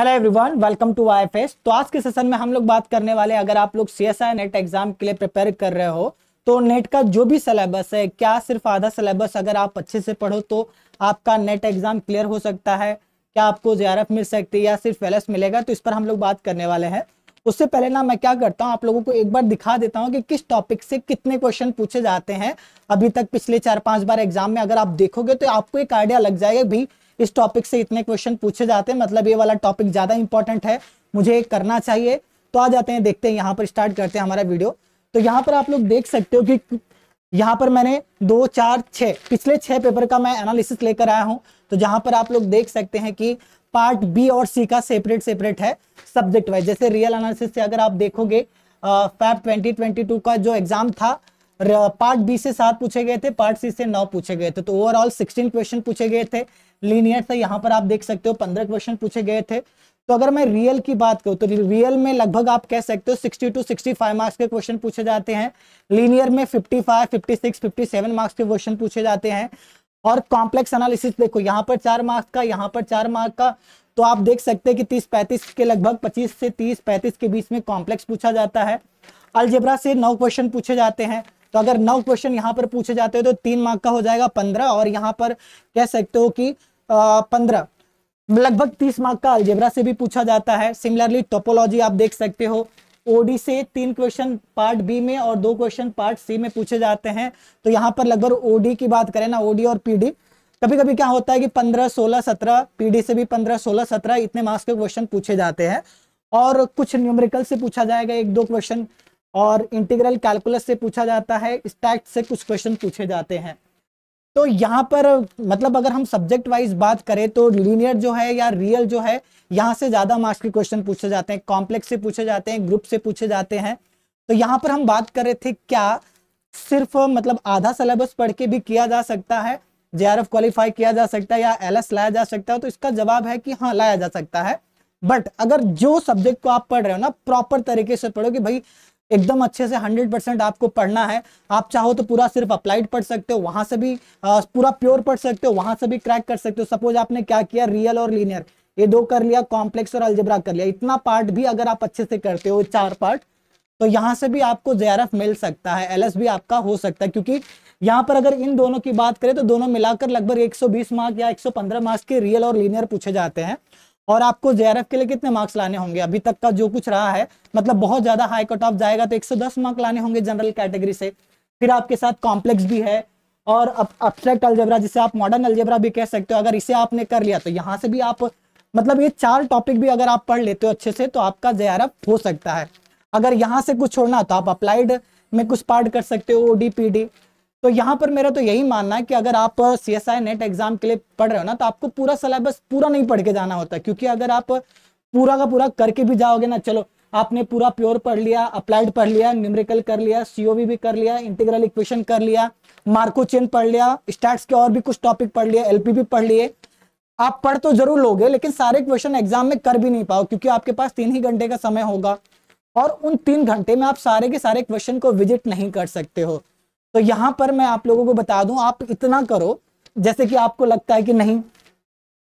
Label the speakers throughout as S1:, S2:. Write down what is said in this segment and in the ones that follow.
S1: hello everyone welcome to I तो आज के सेशन में हम लोग बात करने वाले अगर आप लोग C S I NET exam के लिए प्रिपेयर कर रहे हो तो नेट का जो भी सिलेबस है क्या सिर्फ आधा सिलेबस अगर आप अच्छे से पढ़ो तो आपका नेट एग्जाम क्लियर हो सकता है क्या आपको जे मिल सकती है या सिर्फ एल मिलेगा तो इस पर हम लोग बात करने वाले हैं उससे पहले ना मैं क्या करता हूँ आप लोगों को एक बार दिखा देता हूँ कि किस टॉपिक से कितने क्वेश्चन पूछे जाते हैं अभी तक पिछले चार पांच बार एग्जाम में अगर आप देखोगे तो आपको एक आइडिया लग जाएगा भाई इस टॉपिक से इतने क्वेश्चन पूछे जाते हैं मतलब ये वाला टॉपिक ज़्यादा इंपॉर्टेंट है मुझे करना चाहिए तो आ जाते हैं देखते हैं यहाँ पर स्टार्ट करते हैं हमारा वीडियो तो यहाँ पर आप लोग देख सकते हो कि यहाँ पर मैंने दो चार छः पिछले छः पेपर का मैं एनालिसिस लेकर आया हूँ तो जहाँ पर आप लोग देख सकते हैं कि पार्ट बी और सी का सेपरेट सेपरेट है सब्जेक्ट वाइज जैसे रियल एनालिसिस से अगर आप देखोगे फैब uh, 2022 का जो एग्ज़ाम था पार्ट बी से सात पूछे गए थे पार्ट सी से नौ पूछे गए थे तो ओवरऑल सिक्सटीन क्वेश्चन पूछे गए थे लीनियर से यहाँ पर आप देख सकते हो पंद्रह क्वेश्चन पूछे गए थे तो अगर मैं रियल की बात करूँ तो रियल में लगभग आप कह सकते हो 60 टू 65 मार्क्स के क्वेश्चन पूछे जाते हैं लीनियर में 55, 56, 57 मार्क्स के क्वेश्चन पूछे जाते हैं और कॉम्प्लेक्स एनालिसिस देखो यहाँ पर चार मार्क्स का यहाँ पर चार मार्क का तो आप देख सकते हैं कि तीस पैंतीस के लगभग पच्चीस से तीस पैंतीस के बीच में कॉम्प्लेक्स पूछा जाता है अलजेब्रा से नौ क्वेश्चन पूछे जाते हैं तो अगर नौ क्वेश्चन यहाँ पर पूछे जाते हो तो तीन मार्क का हो जाएगा पंद्रह और यहाँ पर कह सकते हो कि पंद्रह लगभग तीस मार्क का अलजेबरा से भी पूछा जाता है सिमिलरली टोपोलॉजी आप देख सकते हो ओडी से तीन क्वेश्चन पार्ट बी में और दो क्वेश्चन पार्ट सी में पूछे जाते हैं तो यहाँ पर लगभग ओडी की बात करें ना ओडी और पीडी कभी कभी क्या होता है कि पंद्रह सोलह सत्रह पीडी से भी पंद्रह सोलह सत्रह इतने मार्क्स के क्वेश्चन पूछे जाते हैं और कुछ न्यूमेरिकल से पूछा जाएगा एक दो क्वेश्चन और इंटीग्रल कैलकुलस से पूछा जाता है स्टैक्ट से कुछ क्वेश्चन पूछे जाते हैं तो यहाँ पर मतलब अगर हम सब्जेक्ट वाइज बात करें तो लीनियर जो है या रियल जो है यहाँ से ज़्यादा मार्क्स के क्वेश्चन पूछे जाते हैं कॉम्प्लेक्स से पूछे जाते हैं ग्रुप से पूछे जाते हैं तो यहाँ पर हम बात कर रहे थे क्या सिर्फ मतलब आधा सिलेबस पढ़ के भी किया जा सकता है जे आर क्वालिफाई किया जा सकता है या एल लाया जा सकता है तो इसका जवाब है कि हाँ लाया जा सकता है बट अगर जो सब्जेक्ट को आप पढ़ रहे हो ना प्रॉपर तरीके से पढ़ो कि भाई एकदम अच्छे से 100 परसेंट आपको पढ़ना है आप चाहो तो पूरा सिर्फ अप्लाइड पढ़ सकते हो वहां से भी पूरा प्योर पढ़ सकते हो वहां से भी क्रैक कर सकते हो सपोज आपने क्या किया रियल और लीनियर ये दो कर लिया कॉम्प्लेक्स और अल्जबरा कर लिया इतना पार्ट भी अगर आप अच्छे से करते हो चार पार्ट तो यहाँ से भी आपको जे मिल सकता है एल भी आपका हो सकता है क्योंकि यहाँ पर अगर इन दोनों की बात करें तो दोनों मिलाकर लगभग 120 मार्क या 115 मार्क्स के रियल और लीनियर पूछे जाते हैं और आपको जेआरएफ के लिए कितने मार्क्स लाने होंगे अभी तक का जो कुछ रहा है मतलब बहुत ज्यादा हाई कट ऑफ जाएगा तो 110 मार्क लाने होंगे जनरल कैटेगरी से फिर आपके साथ कॉम्प्लेक्स भी है और अब्स्ट्रैक्ट अल्जेब्रा जिसे आप मॉडर्न अल्जेब्रा भी कह सकते हो अगर इसे आपने कर लिया तो यहाँ से भी आप मतलब ये चार टॉपिक भी अगर आप पढ़ लेते हो अच्छे से तो आपका जेआरएफ हो सकता है अगर यहाँ से कुछ छोड़ना तो आप अप्लाइड में कुछ पार्ट कर सकते हो ओ तो यहां पर मेरा तो यही मानना है कि अगर आप C S I NET exam के लिए पढ़ रहे हो ना तो आपको पूरा सिलेबस पूरा नहीं पढ़ के जाना होता क्योंकि अगर आप पूरा का पूरा करके भी जाओगे ना चलो आपने पूरा प्योर पढ़ लिया अप्लाइड पढ़ लिया न्यूमेरिकल कर लिया सीओवी भी कर लिया इंटीग्रल इक्वेशन कर लिया मार्को चेन पढ़ लिया स्टैट्स के और भी कुछ टॉपिक पढ़ लिया एलपी भी पढ़ लिए आप पढ़ तो जरूर लोगे लेकिन सारे क्वेश्चन एग्जाम में कर भी नहीं पाओ क्योंकि आपके पास तीन ही घंटे का समय होगा और उन तीन घंटे में आप सारे के सारे क्वेश्चन को विजिट नहीं कर सकते हो तो यहां पर मैं आप लोगों को बता दूं आप इतना करो जैसे कि आपको लगता है कि नहीं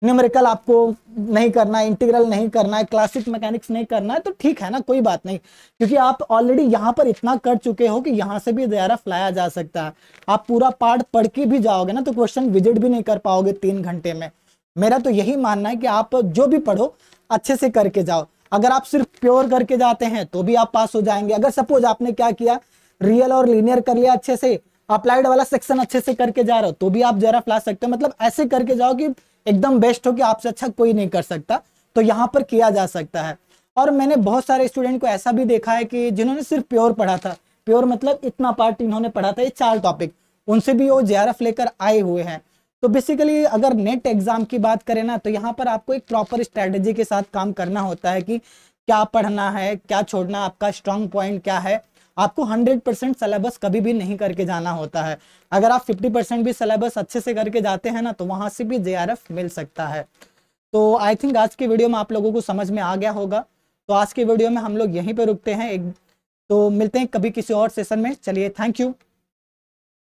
S1: न्यूमेरिकल आपको नहीं करना है इंटीग्रल नहीं करना है क्लासिक मैकेनिक्स नहीं करना है तो ठीक है ना कोई बात नहीं क्योंकि आप ऑलरेडी यहाँ पर इतना कर चुके हो कि यहाँ से भी दायरा फैलाया जा सकता है आप पूरा पार्ट पढ़ के भी जाओगे ना तो क्वेश्चन विजिट भी नहीं कर पाओगे तीन घंटे में मेरा तो यही मानना है कि आप जो भी पढ़ो अच्छे से करके जाओ अगर आप सिर्फ प्योर करके जाते हैं तो भी आप पास हो जाएंगे अगर सपोज आपने क्या किया रियल और लीनियर कर लिया अच्छे से अप्लाइड वाला सेक्शन अच्छे से करके जा रहे हो तो भी आप जेराफ ला सकते हो मतलब ऐसे करके जाओ कि एकदम बेस्ट हो कि आपसे अच्छा कोई नहीं कर सकता तो यहाँ पर किया जा सकता है और मैंने बहुत सारे स्टूडेंट को ऐसा भी देखा है कि जिन्होंने सिर्फ प्योर पढ़ा था प्योर मतलब इतना पार्ट इन्होंने पढ़ा था ये चार टॉपिक उनसे भी वो जे लेकर आए हुए हैं तो बेसिकली अगर नेट एग्जाम की बात करें ना तो यहाँ पर आपको एक प्रॉपर स्ट्रेटेजी के साथ काम करना होता है कि क्या पढ़ना है क्या छोड़ना आपका स्ट्रांग पॉइंट क्या है आपको 100 परसेंट सिलेबस कभी भी नहीं करके जाना होता है अगर आप 50 परसेंट भी सिलेबस अच्छे से करके जाते हैं ना तो वहां से भी जे मिल सकता है तो आई थिंक आज के वीडियो में आप लोगों को समझ में आ गया होगा तो आज के वीडियो में हम लोग यहीं पर रुकते हैं एक तो मिलते हैं कभी किसी और सेशन में चलिए थैंक यू